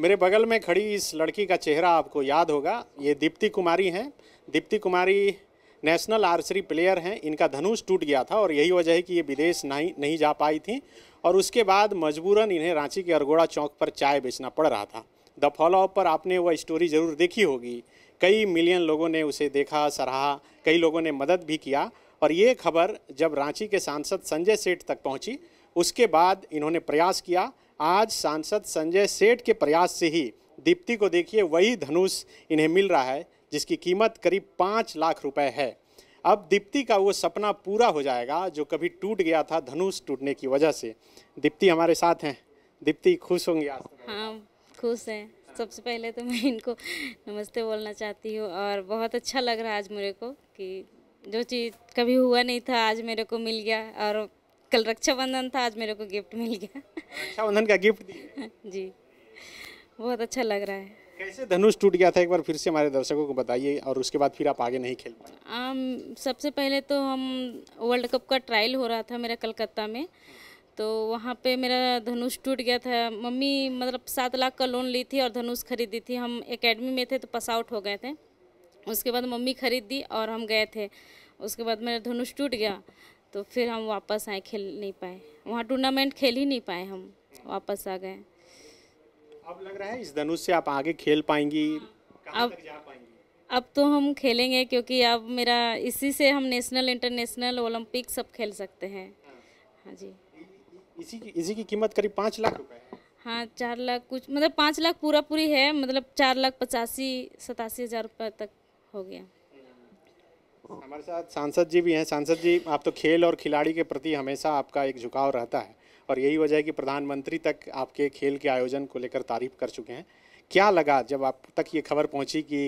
मेरे बगल में खड़ी इस लड़की का चेहरा आपको याद होगा ये दीप्ति कुमारी हैं Deepti Kumari national archery player हैं इनका धनुष टूट गया था और यही वजह है कि ये विदेश नहीं नहीं जा पाई थी और उसके बाद मजबूरन इन्हें रांची के अरगोड़ा चौक पर चाय बेचना पड़ रहा था द फॉलोअप पर आपने वह स्टोरी ज़रूर देखी होगी कई मिलियन लोगों ने उसे देखा सराहा कई लोगों ने मदद भी किया और ये खबर जब रांची के सांसद संजय सेठ तक पहुंची उसके बाद इन्होंने प्रयास किया आज सांसद संजय सेठ के प्रयास से ही दीप्ति को देखिए वही धनुष इन्हें मिल रहा है जिसकी कीमत करीब पाँच लाख रुपए है अब दीप्ति का वो सपना पूरा हो जाएगा जो कभी टूट गया था धनुष टूटने की वजह से दीप्ति हमारे साथ हैं दीप्ति खुश होंगी आज हाँ खुश हैं सबसे पहले तो मैं इनको नमस्ते बोलना चाहती हूँ और बहुत अच्छा लग रहा है आज मेरे को कि जो चीज़ कभी हुआ नहीं था आज मेरे को मिल गया और कल रक्षाबंधन था आज मेरे को गिफ्ट मिल गया रक्षाबंधन का गिफ्ट दिया जी बहुत अच्छा लग रहा है कैसे धनुष टूट गया था एक बार फिर से हमारे दर्शकों को बताइए और उसके बाद फिर आप आगे नहीं खेल पाए सबसे पहले तो हम वर्ल्ड कप का ट्रायल हो रहा था मेरा कलकत्ता में तो वहाँ पे मेरा धनुष टूट गया था मम्मी मतलब सात लाख का लोन ली थी और धनुष खरीदी थी हम एकेडमी में थे तो पास आउट हो गए थे उसके बाद मम्मी खरीद दी और हम गए थे उसके बाद मेरा धनुष टूट गया तो फिर हम वापस आए खेल नहीं पाए वहाँ टूर्नामेंट खेल ही नहीं पाए हम वापस आ गए अब लग रहा है इस धनुष से आप आगे खेल पाएंगी अब अब तो हम खेलेंगे क्योंकि अब मेरा इसी से हम नेशनल इंटरनेशनल ओलंपिक सब खेल सकते हैं हाँ जी इसी की इसी की कीमत करीब पाँच लाख रुपए हाँ चार लाख कुछ मतलब पाँच लाख पूरा पूरी है मतलब चार लाख पचासी सतासी हज़ार रुपये तक हो गया हमारे साथ सांसद जी भी हैं सांसद जी आप तो खेल और खिलाड़ी के प्रति हमेशा आपका एक झुकाव रहता है और यही वजह है कि प्रधानमंत्री तक आपके खेल के आयोजन को लेकर तारीफ कर चुके हैं क्या लगा जब आप तक ये खबर पहुंची कि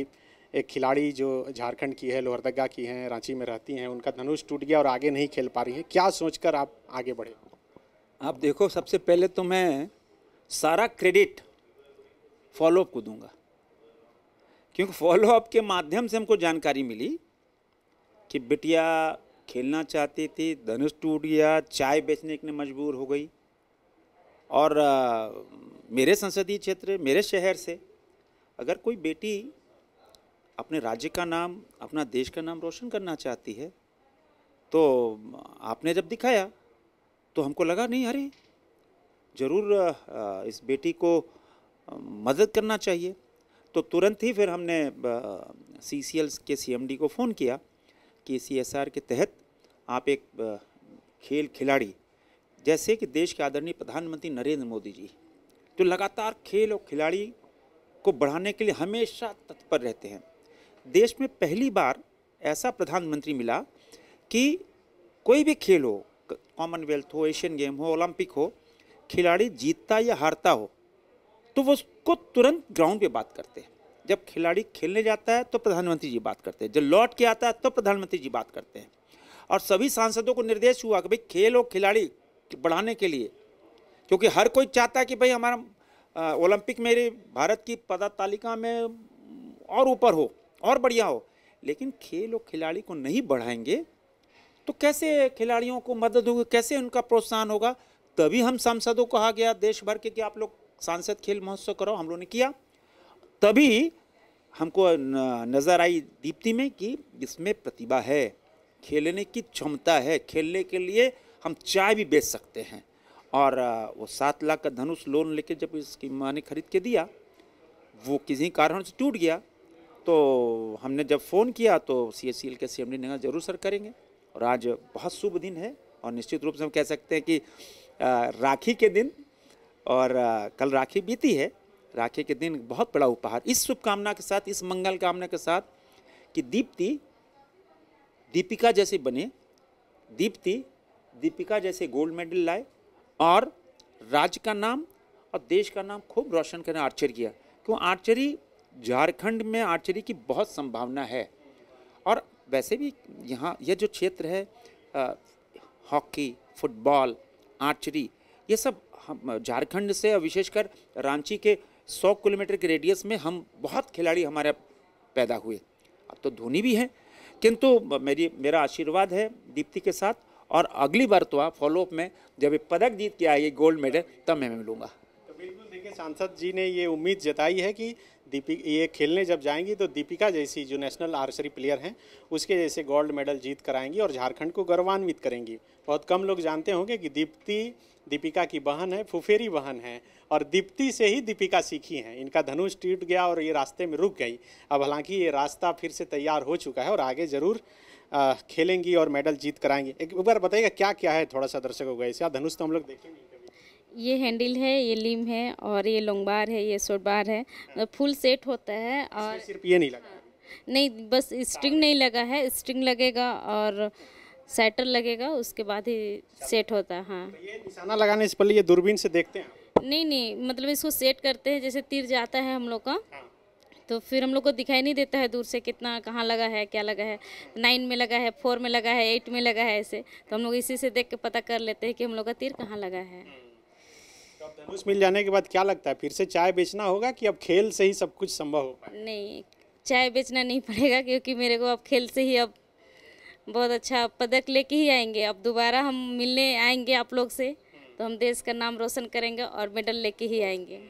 एक खिलाड़ी जो झारखंड की है लोहरदगा की हैं रांची में रहती हैं उनका धनुष टूट गया और आगे नहीं खेल पा रही हैं क्या सोचकर आप आगे बढ़े आप देखो सबसे पहले तो मैं सारा क्रेडिट फॉलोअप को दूंगा क्योंकि फॉलोअप के माध्यम से हमको जानकारी मिली कि बिटिया खेलना चाहती थी धनुष टूट गया चाय बेचने के लिए मजबूर हो गई और आ, मेरे संसदीय क्षेत्र मेरे शहर से अगर कोई बेटी अपने राज्य का नाम अपना देश का नाम रोशन करना चाहती है तो आपने जब दिखाया तो हमको लगा नहीं अरे ज़रूर इस बेटी को मदद करना चाहिए तो तुरंत ही फिर हमने सी के सी को फ़ोन किया कि सी के तहत आप एक खेल खिलाड़ी जैसे कि देश के आदरणीय प्रधानमंत्री नरेंद्र मोदी जी जो लगातार खेल और खिलाड़ी को बढ़ाने के लिए हमेशा तत्पर रहते हैं देश में पहली बार ऐसा प्रधानमंत्री मिला कि कोई भी खेल हो कॉमनवेल्थ हो एशियन गेम हो ओलंपिक हो खिलाड़ी जीतता या हारता हो तो वो उसको तुरंत ग्राउंड पे बात करते हैं जब खिलाड़ी खेलने जाता है तो प्रधानमंत्री जी बात करते हैं जब लौट के आता है तो प्रधानमंत्री जी बात करते हैं और सभी सांसदों को निर्देश हुआ कि भाई खेल और खिलाड़ी बढ़ाने के लिए क्योंकि हर कोई चाहता है कि भाई हमारा ओलंपिक में भारत की पदक तालिका में और ऊपर हो और बढ़िया हो लेकिन खेल और खिलाड़ी को नहीं बढ़ाएंगे तो कैसे खिलाड़ियों को मदद होगी कैसे उनका प्रोत्साहन होगा तभी हम सांसदों को कहा गया देश भर के कि आप लोग सांसद खेल महोत्सव करो हम लोगों ने किया तभी हमको नज़र आई दीप्ति में कि इसमें प्रतिभा है खेलने की क्षमता है खेलने के लिए हम चाय भी बेच सकते हैं और वो सात लाख का धनुष लोन लेके जब इसकी माँ ने खरीद के दिया वो किसी कारण से टूट गया तो हमने जब फ़ोन किया तो सी एस e के सी एम डी ने कहा जरूर सर करेंगे और आज बहुत शुभ दिन है और निश्चित रूप से हम कह सकते हैं कि राखी के दिन और कल राखी बीती है राखी के दिन बहुत बड़ा उपहार इस शुभकामना के साथ इस मंगल कामना के साथ कि दीप्ति दीपिका जैसे बने दीप्ति दीपिका जैसे गोल्ड मेडल लाए और राज्य का नाम और देश का नाम खूब रोशन करें आर्चरी किया क्यों आर्चरी झारखंड में आर्चरी की बहुत संभावना है और वैसे भी यहाँ यह जो क्षेत्र है हॉकी फुटबॉल आर्चरी ये सब हम झारखंड से और विशेषकर रांची के सौ किलोमीटर के रेडियस में हम बहुत खिलाड़ी हमारे पैदा हुए अब तो धोनी भी हैं किंतु मेरी मेरा आशीर्वाद है दीप्ति के साथ और अगली बार तो आप फॉलोअप में जब ये पदक जीत के आएगी गोल्ड मेडल तब मैं मिलूंगा तो बिल्कुल देखिए सांसद जी ने ये उम्मीद जताई है कि दीपिक ये खेलने जब जाएंगी तो दीपिका जैसी जो नेशनल आर्चरी प्लेयर हैं उसके जैसे गोल्ड मेडल जीत कराएंगी और झारखंड को गौरवान्वित करेंगी बहुत कम लोग जानते होंगे कि दीप्ति दीपिका की बहन है फुफेरी बहन है और दीप्ति से ही दीपिका सीखी हैं इनका धनुष टूट गया और ये रास्ते में रुक गई अब हालांकि ये रास्ता फिर से तैयार हो चुका है और आगे ज़रूर खेलेंगी और मेडल जीत कराएंगे एक बार बताइएगा क्या क्या है थोड़ा सा दर्शकों को ऐसे धनुष तो हम लोग देखेंगे ये हैंडल है ये लिम है और ये लॉन्ग बार है ये बार है हाँ। फुल सेट होता है और सिर्फ ये नहीं लगा हाँ। नहीं बस स्ट्रिंग नहीं लगा है स्ट्रिंग लगेगा और सेटर लगेगा उसके बाद ही सेट होता है हाँ तो ये निशाना लगाने से पहले ये दूरबीन से देखते हैं नहीं नहीं मतलब इसको सेट करते हैं जैसे तीर जाता है हम लोग का हाँ। तो फिर हम लोग को दिखाई नहीं देता है दूर से कितना कहाँ लगा है क्या लगा है नाइन में लगा है फोर में लगा है एट में लगा है ऐसे तो हम लोग इसी से देख के पता कर लेते हैं कि हम लोग का तीर कहाँ लगा है हम्म। धनुष मिल जाने के बाद क्या लगता है फिर से चाय बेचना होगा कि अब खेल से ही सब कुछ संभव हो पाए नहीं चाय बेचना नहीं पड़ेगा क्योंकि मेरे को अब खेल से ही अब बहुत अच्छा पदक लेके ही आएंगे अब दोबारा हम मिलने आएंगे आप लोग से तो हम देश का नाम रोशन करेंगे और मेडल लेके ही आएंगे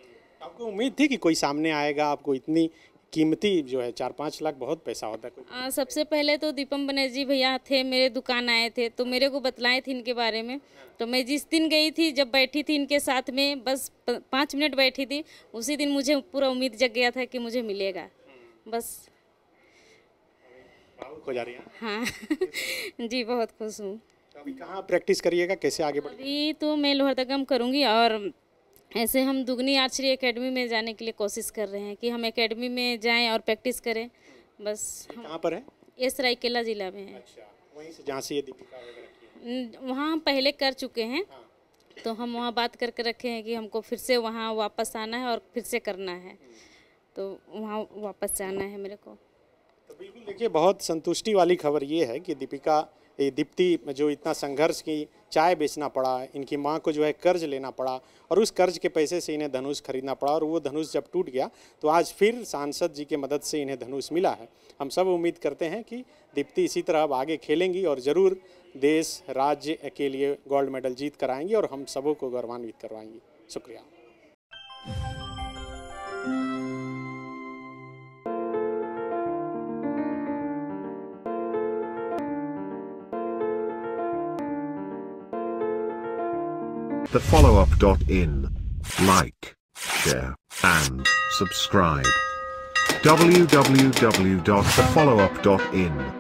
आपको उम्मीद थी कि कोई सामने आएगा आपको इतनी कीमती जो है चार पाँच लाख बहुत पैसा होता है आ, सबसे पहले तो दीपम बनर्जी भैया थे मेरे दुकान आए थे तो मेरे को बतलाए थे इनके बारे में तो मैं जिस दिन गई थी जब बैठी थी इनके साथ में बस पाँच मिनट बैठी थी उसी दिन मुझे पूरा उम्मीद जग गया था कि मुझे मिलेगा बस हो जा रही हाँ जी बहुत खुश हूँ कहाँ प्रैक्टिस करिएगा कैसे आगे बढ़ अभी तो मैं लोहरदगम करूँगी और ऐसे हम दुगनी आर्चरी एकेडमी में जाने के लिए कोशिश कर रहे हैं कि हम एकेडमी में जाएं और प्रैक्टिस करें बस कहाँ पर है ये सरायकेला ज़िला में है अच्छा वहीं से दीपिका वहाँ हम पहले कर चुके हैं हाँ। तो हम वहाँ बात करके रखे हैं कि हमको फिर से वहाँ वापस आना है और फिर से करना है तो वहाँ वापस जाना है मेरे को तो बिल्कुल देखिए बहुत संतुष्टि वाली खबर ये है कि दीपिका ये दीप्ति जो इतना संघर्ष की चाय बेचना पड़ा इनकी माँ को जो है कर्ज लेना पड़ा और उस कर्ज के पैसे से इन्हें धनुष खरीदना पड़ा और वो धनुष जब टूट गया तो आज फिर सांसद जी के मदद से इन्हें धनुष मिला है हम सब उम्मीद करते हैं कि दीप्ति इसी तरह अब आगे खेलेंगी और ज़रूर देश राज्य के लिए गोल्ड मेडल जीत कराएंगी और हम सबों को गौरवान्वित करवाएंगी शुक्रिया the followup.in. In Like, share, and subscribe. www.thefollowup.in